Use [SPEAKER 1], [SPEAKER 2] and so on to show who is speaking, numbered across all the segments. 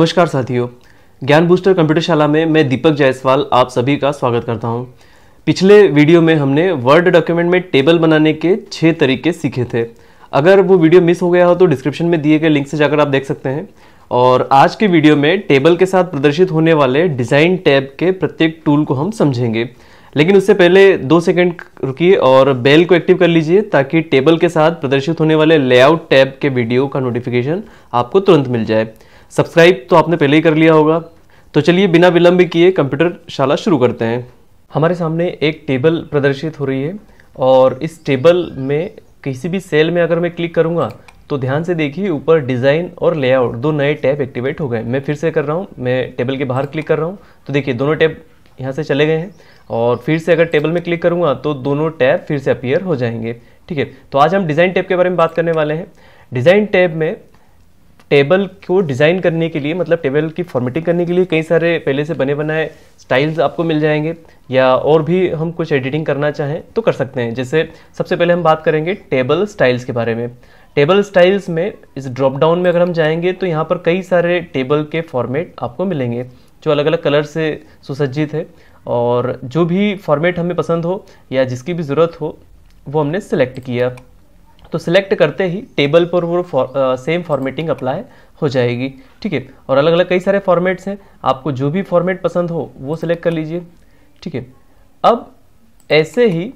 [SPEAKER 1] नमस्कार साथियों ज्ञान बूस्टर कंप्यूटरशाला में मैं दीपक जायसवाल आप सभी का स्वागत करता हूं। पिछले वीडियो में हमने वर्ड डॉक्यूमेंट में टेबल बनाने के छः तरीके सीखे थे अगर वो वीडियो मिस हो गया हो तो डिस्क्रिप्शन में दिए गए लिंक से जाकर आप देख सकते हैं और आज के वीडियो में टेबल के साथ प्रदर्शित होने वाले डिज़ाइन टैब के प्रत्येक टूल को हम समझेंगे लेकिन उससे पहले दो सेकेंड रुकिए और बेल को एक्टिव कर लीजिए ताकि टेबल के साथ प्रदर्शित होने वाले लेआउट टैब के वीडियो का नोटिफिकेशन आपको तुरंत मिल जाए सब्सक्राइब तो आपने पहले ही कर लिया होगा तो चलिए बिना विलंब किए कंप्यूटर शाला शुरू करते हैं हमारे सामने एक टेबल प्रदर्शित हो रही है और इस टेबल में किसी भी सेल में अगर मैं क्लिक करूँगा तो ध्यान से देखिए ऊपर डिज़ाइन और लेआउट दो नए टैब एक्टिवेट हो गए मैं फिर से कर रहा हूँ मैं टेबल के बाहर क्लिक कर रहा हूँ तो देखिए दोनों टैब यहाँ से चले गए हैं और फिर से अगर टेबल में क्लिक करूँगा तो दोनों टैब फिर से अपीयर हो जाएंगे ठीक है तो आज हम डिज़ाइन टैब के बारे में बात करने वाले हैं डिज़ाइन टैब में टेबल को डिज़ाइन करने के लिए मतलब टेबल की फॉर्मेटिंग करने के लिए कई सारे पहले से बने बनाए स्टाइल्स आपको मिल जाएंगे या और भी हम कुछ एडिटिंग करना चाहें तो कर सकते हैं जैसे सबसे पहले हम बात करेंगे टेबल स्टाइल्स के बारे में टेबल स्टाइल्स में इस ड्रॉप डाउन में अगर हम जाएंगे तो यहाँ पर कई सारे टेबल के फॉर्मेट आपको मिलेंगे जो अलग अलग कलर से सुसज्जित है और जो भी फॉर्मेट हमें पसंद हो या जिसकी भी ज़रूरत हो वो हमने सेलेक्ट किया तो सिलेक्ट करते ही टेबल पर वो आ, सेम फॉर्मेटिंग अप्लाई हो जाएगी ठीक है और अलग अलग कई सारे फॉर्मेट्स हैं आपको जो भी फॉर्मेट पसंद हो वो सिलेक्ट कर लीजिए ठीक है अब ऐसे ही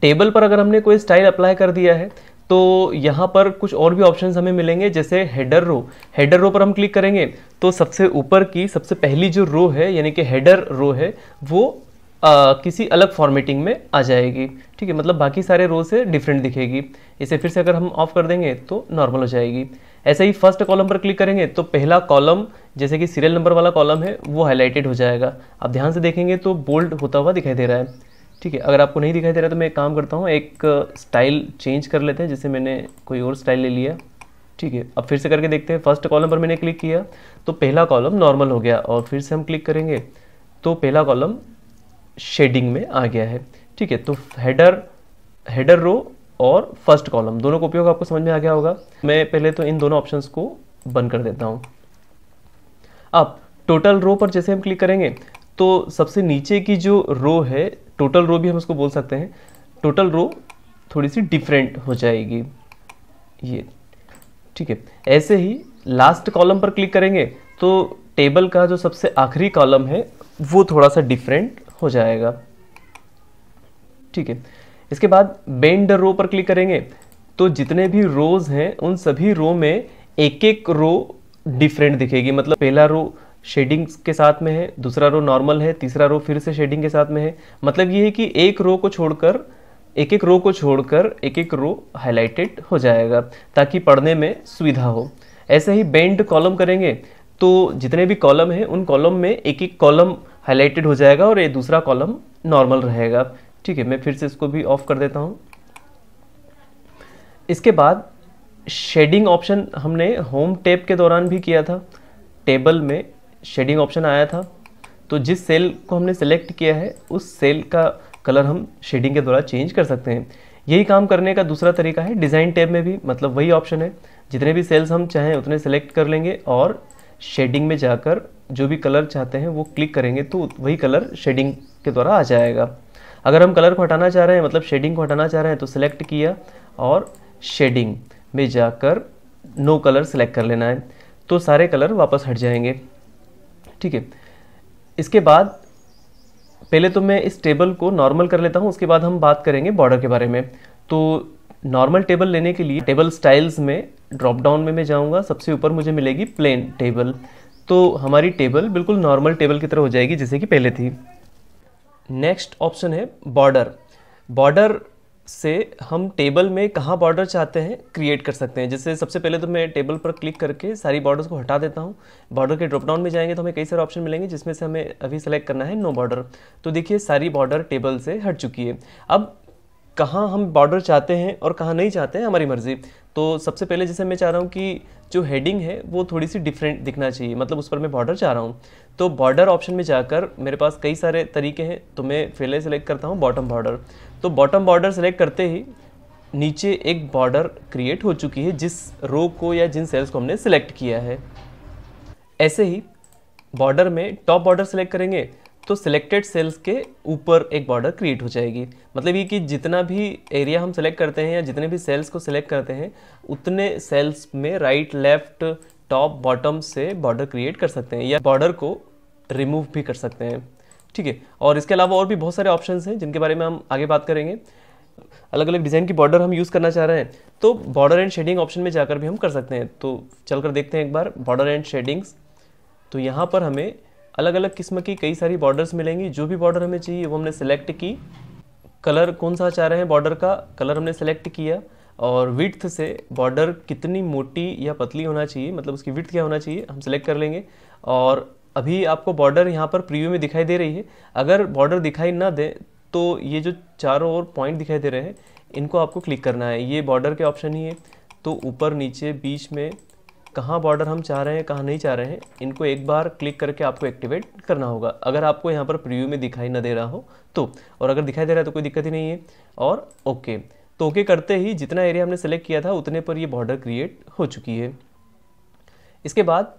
[SPEAKER 1] टेबल पर अगर हमने कोई स्टाइल अप्लाई कर दिया है तो यहाँ पर कुछ और भी ऑप्शंस हमें मिलेंगे जैसे हेडर रो हेडर रो पर हम क्लिक करेंगे तो सबसे ऊपर की सबसे पहली जो रो है यानी कि हेडर रो है वो आ, किसी अलग फॉर्मेटिंग में आ जाएगी ठीक है मतलब बाकी सारे रोज से डिफरेंट दिखेगी इसे फिर से अगर हम ऑफ कर देंगे तो नॉर्मल हो जाएगी ऐसे ही फर्स्ट कॉलम पर क्लिक करेंगे तो पहला कॉलम जैसे कि सीरियल नंबर वाला कॉलम है वो हाईलाइटेड हो जाएगा आप ध्यान से देखेंगे तो बोल्ड होता हुआ दिखाई दे रहा है ठीक है अगर आपको नहीं दिखाई दे रहा तो मैं एक काम करता हूँ एक स्टाइल चेंज कर लेते हैं जैसे मैंने कोई और स्टाइल ले लिया ठीक है अब फिर से करके देखते हैं फर्स्ट कॉलम पर मैंने क्लिक किया तो पहला कॉलम नॉर्मल हो गया और फिर से हम क्लिक करेंगे तो पहला कॉलम शेडिंग में आ गया है ठीक है तो हेडर हेडर रो और फर्स्ट कॉलम दोनों का उपयोग आपको समझ में आ गया होगा मैं पहले तो इन दोनों ऑप्शंस को बंद कर देता हूं अब टोटल रो पर जैसे हम क्लिक करेंगे तो सबसे नीचे की जो रो है टोटल रो भी हम उसको बोल सकते हैं टोटल रो थोड़ी सी डिफरेंट हो जाएगी ये ठीक है ऐसे ही लास्ट कॉलम पर क्लिक करेंगे तो टेबल का जो सबसे आखिरी कॉलम है वो थोड़ा सा डिफरेंट हो जाएगा ठीक है इसके बाद बेंड रो पर क्लिक करेंगे तो जितने भी रोज हैं उन सभी रो में एक एक रो डिफरेंट दिखेगी मतलब पहला रो शेडिंग के साथ में है दूसरा रो नॉर्मल है तीसरा रो फिर से शेडिंग के साथ में है मतलब ये है कि एक रो को छोड़कर एक एक रो को छोड़कर एक एक रो हाईलाइटेड हो जाएगा ताकि पढ़ने में सुविधा हो ऐसे ही बेंड कॉलम करेंगे तो जितने भी कॉलम हैं उन कॉलम में एक एक कॉलम हाईलाइटेड हो जाएगा और ये दूसरा कॉलम नॉर्मल रहेगा ठीक है मैं फिर से इसको भी ऑफ कर देता हूँ इसके बाद शेडिंग ऑप्शन हमने होम टेप के दौरान भी किया था टेबल में शेडिंग ऑप्शन आया था तो जिस सेल को हमने सेलेक्ट किया है उस सेल का कलर हम शेडिंग के द्वारा चेंज कर सकते हैं यही काम करने का दूसरा तरीका है डिज़ाइन टैब में भी मतलब वही ऑप्शन है जितने भी सेल्स हम चाहें उतने सेलेक्ट कर लेंगे और शेडिंग में जाकर जो भी कलर चाहते हैं वो क्लिक करेंगे तो वही कलर शेडिंग के द्वारा आ जाएगा अगर हम कलर को हटाना चाह रहे हैं मतलब शेडिंग को हटाना चाह रहे हैं तो सिलेक्ट किया और शेडिंग में जाकर नो कलर सेलेक्ट कर लेना है तो सारे कलर वापस हट जाएंगे ठीक है इसके बाद पहले तो मैं इस टेबल को नॉर्मल कर लेता हूँ उसके बाद हम बात करेंगे बॉर्डर के बारे में तो नॉर्मल टेबल लेने के लिए टेबल स्टाइल्स में ड्रॉप डाउन में मैं जाऊँगा सबसे ऊपर मुझे मिलेगी प्लेन टेबल तो हमारी टेबल बिल्कुल नॉर्मल टेबल की तरह हो जाएगी जैसे कि पहले थी नेक्स्ट ऑप्शन है बॉर्डर बॉर्डर से हम टेबल में कहाँ बॉर्डर चाहते हैं क्रिएट कर सकते हैं जैसे सबसे पहले तो मैं टेबल पर क्लिक करके सारी बॉर्डर्स को हटा देता हूँ बॉर्डर के ड्रॉपडाउन में जाएंगे तो हमें कई सारे ऑप्शन मिलेंगे जिसमें से हमें अभी सेलेक्ट करना है नो बॉर्डर तो देखिए सारी बॉर्डर टेबल से हट चुकी है अब कहाँ हम बॉर्डर चाहते हैं और कहाँ नहीं चाहते हैं हमारी मर्ज़ी तो सबसे पहले जैसे मैं चाह रहा हूँ कि जो हेडिंग है वो थोड़ी सी डिफरेंट दिखना चाहिए मतलब उस पर मैं बॉर्डर चाह रहा हूँ तो बॉर्डर ऑप्शन में जाकर मेरे पास कई सारे तरीके हैं तो मैं पहले सेलेक्ट करता हूँ बॉटम बॉर्डर तो बॉटम बॉर्डर सेलेक्ट करते ही नीचे एक बॉर्डर क्रिएट हो चुकी है जिस रो को या जिन सेल्स को हमने सेलेक्ट किया है ऐसे ही बॉर्डर में टॉप बॉर्डर सेलेक्ट करेंगे तो सिलेक्टेड सेल्स के ऊपर एक बॉर्डर क्रिएट हो जाएगी मतलब ये कि जितना भी एरिया हम सेलेक्ट करते हैं या जितने भी सेल्स को सिलेक्ट करते हैं उतने सेल्स में राइट लेफ्ट टॉप बॉटम से बॉर्डर क्रिएट कर सकते हैं या बॉर्डर को रिमूव भी कर सकते हैं ठीक है और इसके अलावा और भी बहुत सारे ऑप्शंस हैं जिनके बारे में हम आगे बात करेंगे अलग अलग डिज़ाइन की बॉर्डर हम यूज़ करना चाह रहे हैं तो बॉर्डर एंड शेडिंग ऑप्शन में जाकर भी हम कर सकते हैं तो चल कर देखते हैं एक बार बॉर्डर एंड शेडिंग्स तो यहाँ पर हमें अलग अलग किस्म की कई सारी बॉर्डर्स मिलेंगी जो भी बॉर्डर हमें चाहिए वो हमने सेलेक्ट की कलर कौन सा चाह रहे हैं बॉर्डर का कलर हमने सेलेक्ट किया और विथ से बॉर्डर कितनी मोटी या पतली होना चाहिए मतलब उसकी विथ क्या होना चाहिए हम सेलेक्ट कर लेंगे और अभी आपको बॉर्डर यहाँ पर प्रीव्यू में दिखाई दे रही है अगर बॉर्डर दिखाई ना दे तो ये जो चारों ओर पॉइंट दिखाई दे रहे हैं इनको आपको क्लिक करना है ये बॉर्डर के ऑप्शन ही है तो ऊपर नीचे बीच में कहाँ बॉर्डर हम चाह रहे हैं कहाँ नहीं चाह रहे हैं इनको एक बार क्लिक करके आपको एक्टिवेट करना होगा अगर आपको यहाँ पर प्रीव्यू में दिखाई ना दे रहा हो तो और अगर दिखाई दे रहा है तो कोई दिक्कत ही नहीं है और ओके तो ओके करते ही जितना एरिया हमने सेलेक्ट किया था उतने पर ये बॉर्डर क्रिएट हो चुकी है इसके बाद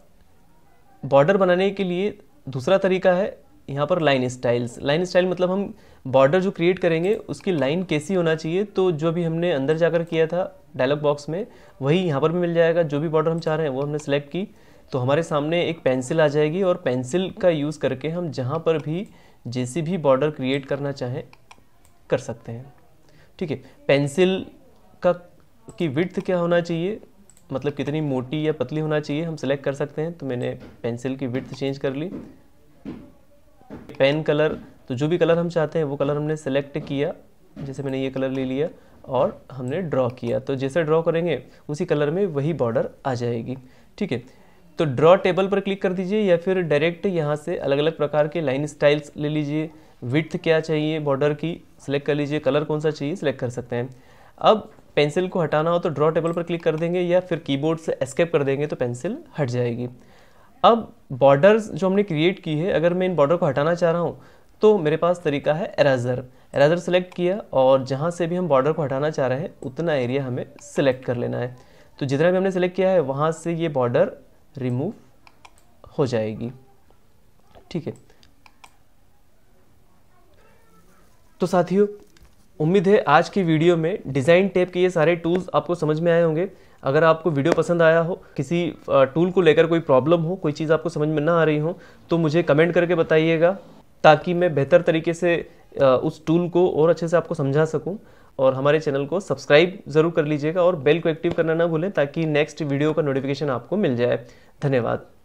[SPEAKER 1] बॉर्डर बनाने के लिए दूसरा तरीका है यहाँ पर लाइन स्टाइल्स लाइन स्टाइल मतलब हम बॉर्डर जो क्रिएट करेंगे उसकी लाइन कैसी होना चाहिए तो जो भी हमने अंदर जाकर किया था डायलॉग बॉक्स में वही यहाँ पर भी मिल जाएगा जो भी बॉर्डर हम चाह रहे हैं वो हमने सेलेक्ट की तो हमारे सामने एक पेंसिल आ जाएगी और पेंसिल का यूज़ करके हम जहाँ पर भी जैसी भी बॉर्डर क्रिएट करना चाहें कर सकते हैं ठीक है पेंसिल का की विड्थ क्या होना चाहिए मतलब कितनी मोटी या पतली होना चाहिए हम सेलेक्ट कर सकते हैं तो मैंने पेंसिल की विड्थ चेंज कर ली पेन कलर तो जो भी कलर हम चाहते हैं वो कलर हमने सेलेक्ट किया जैसे मैंने ये कलर ले लिया और हमने ड्रॉ किया तो जैसे ड्रॉ करेंगे उसी कलर में वही बॉर्डर आ जाएगी ठीक है तो ड्रॉ टेबल पर क्लिक कर दीजिए या फिर डायरेक्ट यहाँ से अलग अलग प्रकार के लाइन स्टाइल्स ले लीजिए विथ क्या चाहिए बॉर्डर की सिलेक्ट कर लीजिए कलर कौन सा चाहिए सिलेक्ट कर सकते हैं अब पेंसिल को हटाना हो तो ड्रॉ टेबल पर क्लिक कर देंगे या फिर कीबोर्ड से एस्केप कर देंगे तो पेंसिल हट जाएगी अब बॉर्डर्स जो हमने क्रिएट की है अगर मैं इन बॉर्डर को हटाना चाह रहा हूँ तो मेरे पास तरीका है एराजर एराजर सेलेक्ट किया और जहाँ से भी हम बॉर्डर को हटाना चाह रहे हैं उतना एरिया हमें सेलेक्ट कर लेना है तो जितना भी हमने सेलेक्ट किया है वहाँ से ये बॉर्डर रिमूव हो जाएगी ठीक है तो साथियों उम्मीद है आज की वीडियो में डिज़ाइन टेप के ये सारे टूल्स आपको समझ में आए होंगे अगर आपको वीडियो पसंद आया हो किसी टूल को लेकर कोई प्रॉब्लम हो कोई चीज़ आपको समझ में ना आ रही हो तो मुझे कमेंट करके बताइएगा ताकि मैं बेहतर तरीके से उस टूल को और अच्छे से आपको समझा सकूं और हमारे चैनल को सब्सक्राइब ज़रूर कर लीजिएगा और बेल को एक्टिव करना ना भूलें ताकि नेक्स्ट वीडियो का नोटिफिकेशन आपको मिल जाए धन्यवाद